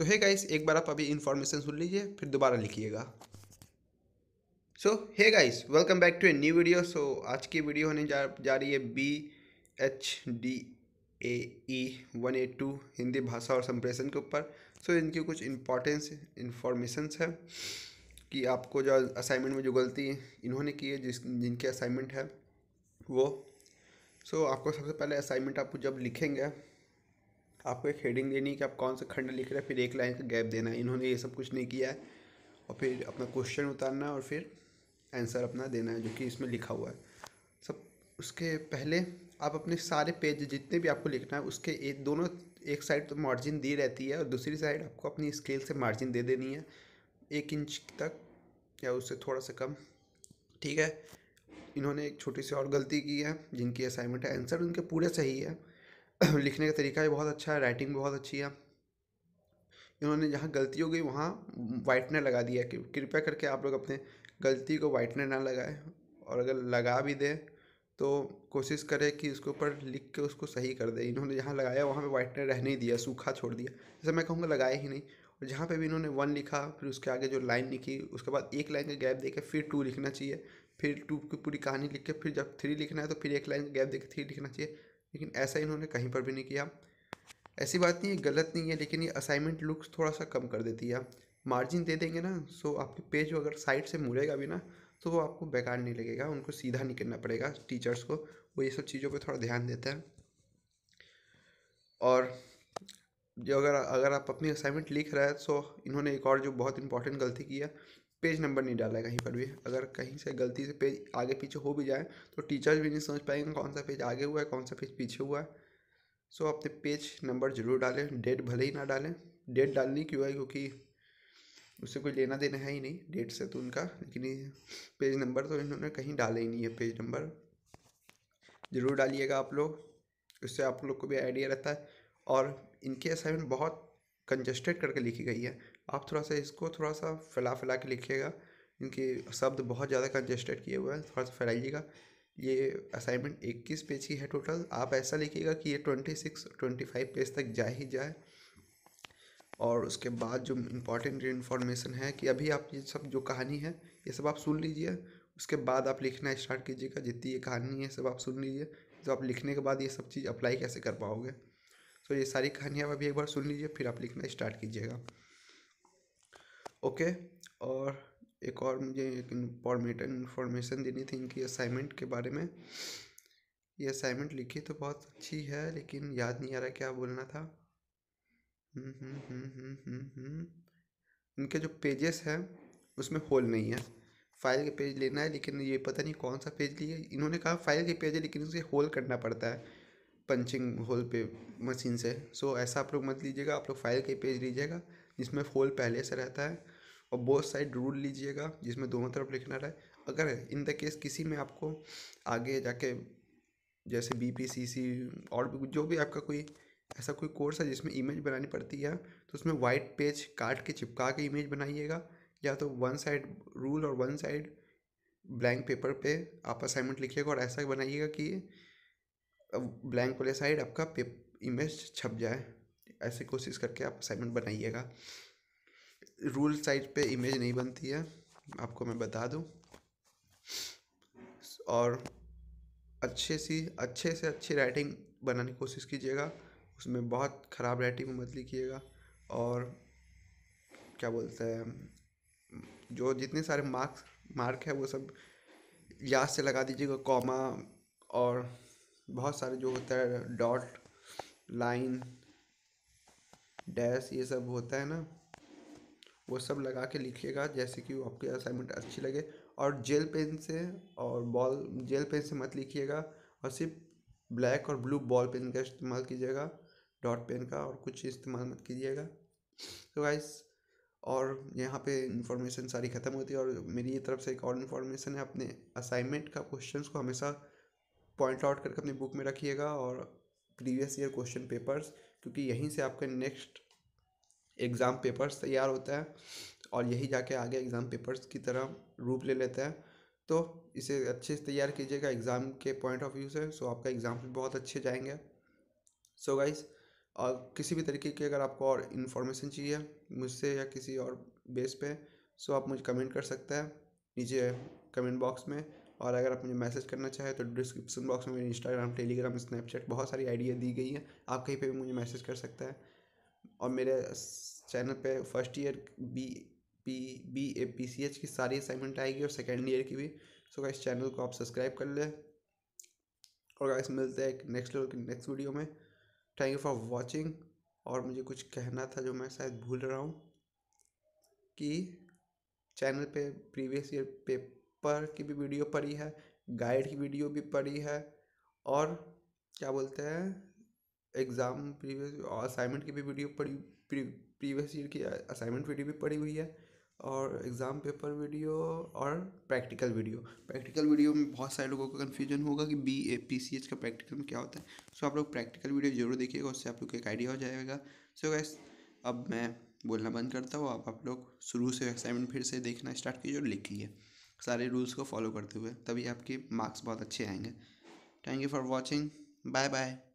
सो hi guys एक बार आप अभी इन्फॉर्मेशन सुन लीजिए फिर दोबारा लिखिएगा so hi guys welcome back to a new video so आज की वीडियो होने जा जा रही है B H D A E one A two Hindi भाषा और संप्रेषण के ऊपर सो so, इनकी कुछ इंपॉर्टेंस इन्फॉर्मेशंस है कि आपको जो असाइनमेंट में जो गलती इन्होंने की है जिस जिनकी असाइनमेंट है वो सो so, आपको सबसे पहले असाइनमेंट आपको जब लिखेंगे आपको एक हेडिंग देनी है कि आप कौन सा खंड लिख रहे हैं फिर एक लाइन का गैप देना है इन्होंने ये सब कुछ नहीं किया है और फिर अपना क्वेश्चन उतारना है और फिर आंसर अपना देना है जो कि इसमें लिखा हुआ है सब उसके पहले आप अपने सारे पेज जितने भी आपको लिखना है उसके एक दोनों एक साइड तो मार्जिन दी रहती है और दूसरी साइड आपको अपनी स्केल से मार्जिन दे देनी है एक इंच तक या उससे थोड़ा सा कम ठीक है इन्होंने एक छोटी सी और गलती की है जिनकी असाइनमेंट है आंसर उनके पूरे सही है लिखने का तरीका भी बहुत अच्छा है राइटिंग भी बहुत अच्छी है इन्होंने जहाँ गलती हो गई वहाँ वाइटनर लगा दिया कि कृपया करके आप लोग अपने गलती को वाइटनर ना लगाएं और अगर लगा भी दें तो कोशिश करें कि उसके ऊपर लिख के उसको सही कर दे इन्होंने जहाँ लगाया वहाँ पे वाइटनर रहने ही दिया सूखा छोड़ दिया जैसे मैं कहूँगा लगाया ही नहीं और जहाँ पे भी इन्होंने वन लिखा फिर उसके आगे जो लाइन लिखी उसके बाद एक लाइन का गैप देकर फिर टू लिखना चाहिए फिर टू की पूरी कहानी लिख के फिर जब थ्री लिखना है तो फिर एक लाइन का गैप देकर थ्री लिखना चाहिए लेकिन ऐसा इन्होंने कहीं पर भी नहीं किया ऐसी बात नहीं है गलत नहीं है लेकिन ये असाइनमेंट लुक्स थोड़ा सा कम कर देती है मार्जिन दे देंगे ना सो आपके पेज अगर साइड से मुड़ेगा भी ना तो वो आपको बेकार नहीं लगेगा उनको सीधा नहीं करना पड़ेगा टीचर्स को वो ये सब चीज़ों पे थोड़ा ध्यान देते हैं और जो अगर अगर आप अपनी असाइनमेंट लिख रहे हैं सो इन्होंने एक और जो बहुत इंपॉर्टेंट गलती की है पेज नंबर नहीं डाला कहीं पर भी अगर कहीं से गलती से पेज आगे पीछे हो भी जाए तो टीचर्स भी नहीं समझ पाएंगे कौन सा पेज आगे हुआ है कौन सा पेज पीछे हुआ है सो so, अपने पेज नंबर जरूर डालें डेट भले ही ना डालें डेट डालनी क्यों है क्योंकि उससे कोई लेना देना है ही नहीं डेट से तो उनका लेकिन पेज नंबर तो इन्होंने कहीं डाला ही नहीं है पेज नंबर ज़रूर डालिएगा आप लोग उससे आप लोग को भी आइडिया रहता है और इनकी असाइनमेंट बहुत कंजस्टेड करके लिखी गई है आप थोड़ा सा इसको थोड़ा सा फैला फैला के लिखिएगा क्योंकि शब्द बहुत ज़्यादा कंजेस्टेड किए हुए हैं थोड़ा सा फैलाइएगा ये असाइनमेंट इक्कीस पेज की है टोटल आप ऐसा लिखिएगा कि ये twenty six twenty five page तक जा ही जाए और उसके बाद जो इम्पॉर्टेंट इन्फॉर्मेशन है कि अभी आप ये सब जो कहानी है ये सब आप सुन लीजिए उसके बाद आप लिखना स्टार्ट कीजिएगा जितनी ये कहानी है सब आप सुन लीजिए तो आप लिखने के बाद ये सब चीज़ अप्लाई कैसे कर पाओगे तो ये सारी कहानियाँ आप अभी एक बार सुन लीजिए फिर आप लिखना स्टार्ट कीजिएगा ओके और एक और मुझे एक इन्फॉर्मेट इन्फॉर्मेशन देनी थी इनकी असाइनमेंट के बारे में ये असाइनमेंट लिखी तो बहुत अच्छी है लेकिन याद नहीं आ रहा क्या बोलना था हम्म, हम्म, हम्म, इनके जो पेजेस हैं उसमें होल नहीं है फाइल के पेज लेना है लेकिन ये पता नहीं कौन सा पेज लिए इन्होंने कहा फाइल के पेज है लेकिन उसे होल करना पड़ता है पंचिंग होल पे मशीन से सो ऐसा आप लोग मत लीजिएगा आप लोग फाइल के पेज लीजिएगा जिसमें होल पहले से रहता है और बोथ साइड रूल लीजिएगा जिसमें दोनों तरफ लिखना रहे अगर इन द केस किसी में आपको आगे जाके जैसे बी पी सी सी और भी जो भी आपका कोई ऐसा कोई कोर्स है जिसमें इमेज बनानी पड़ती है तो उसमें वाइट पेज काट के चिपका के इमेज बनाइएगा या तो वन साइड रूल और वन साइड ब्लैंक पेपर पे आप असाइनमेंट लिखिएगा और ऐसा बनाइएगा कि ब्लैंक वाले साइड आपका इमेज छप जाए ऐसी कोशिश करके आप असाइनमेंट बनाइएगा रूल साइट पे इमेज नहीं बनती है आपको मैं बता दूं और अच्छे सी अच्छे से अच्छी राइटिंग बनाने की कोशिश कीजिएगा उसमें बहुत ख़राब राइटिंग मत लिखिएगा और क्या बोलते हैं जो जितने सारे मार्क्स मार्क है वो सब याद से लगा दीजिएगा कॉमा और बहुत सारे जो होता है डॉट लाइन डैश ये सब होता है ना वो सब लगा के लिखिएगा जैसे कि वो आपकी असाइनमेंट अच्छी लगे और जेल पेन से और बॉल जेल पेन से मत लिखिएगा और सिर्फ ब्लैक और ब्लू बॉल पेन का इस्तेमाल कीजिएगा डॉट पेन का और कुछ इस्तेमाल मत कीजिएगा तो गाइस और यहाँ पे इंफॉर्मेशन सारी ख़त्म होती है और मेरी तरफ से एक और इन्फॉर्मेशन है अपने असाइनमेंट का क्वेश्चंस को हमेशा पॉइंट आउट करके अपनी बुक में रखिएगा और प्रीवियस ईयर क्वेश्चन पेपर्स क्योंकि यहीं से आपका नेक्स्ट एग्ज़ाम पेपर्स तैयार होता है और यही जाके आगे एग्ज़ाम पेपर्स की तरह रूप ले लेता है तो इसे अच्छे से तैयार कीजिएगा एग्ज़ाम के पॉइंट ऑफ व्यू से सो आपका एग्ज़ाम भी बहुत अच्छे जाएंगे सो गाइस और किसी भी तरीके की अगर आपको और इन्फॉर्मेशन चाहिए मुझसे या किसी और बेस पे सो आप मुझे कमेंट कर सकते हैं नीचे कमेंट बॉक्स में और अगर आप मुझे मैसेज करना चाहें तो डिस्क्रिप्शन बॉक्स में मेरे इंस्टाग्राम टेलीग्राम स्नैपचैट बहुत सारी आइडिया दी गई है आप कहीं पर भी मुझे मैसेज कर सकते हैं और मेरे चैनल पे first year B P B A P C H की सारी असाइनमेंट आएगी और सेकेंड ईयर की भी सो इस चैनल को आप सब्सक्राइब कर लें और गाइस मिलते हैं नेक्स्ट लेवल की नेक्स्ट वीडियो में थैंक यू फॉर वॉचिंग और मुझे कुछ कहना था जो मैं शायद भूल रहा हूँ कि चैनल पे प्रीवियस ईयर पेपर की भी वीडियो पड़ी है गाइड की वीडियो भी पड़ी है और क्या बोलते हैं एग्ज़ाम प्रीवियस और असाइनमेंट की भी वीडियो पड़ी प्रीवियस ईयर की असाइनमेंट वीडियो भी पड़ी हुई है और एग्ज़ाम पेपर वीडियो और प्रैक्टिकल वीडियो प्रैक्टिकल वीडियो में बहुत सारे लोगों को कन्फ्यूजन होगा कि B A P C H का प्रैक्टिकल में क्या होता है सो आप लोग प्रैक्टिकल वीडियो जरूर देखिएगा उससे आप लोग को एक आइडिया हो जाएगा सो गैस अब मैं बोलना बंद करता हूँ अब आप लोग शुरू से असाइनमेंट फिर से देखना स्टार्ट कीजिए और लिखिए सारे रूल्स को फॉलो करते हुए तभी आपके मार्क्स बहुत अच्छे आएंगे thank you for watching bye bye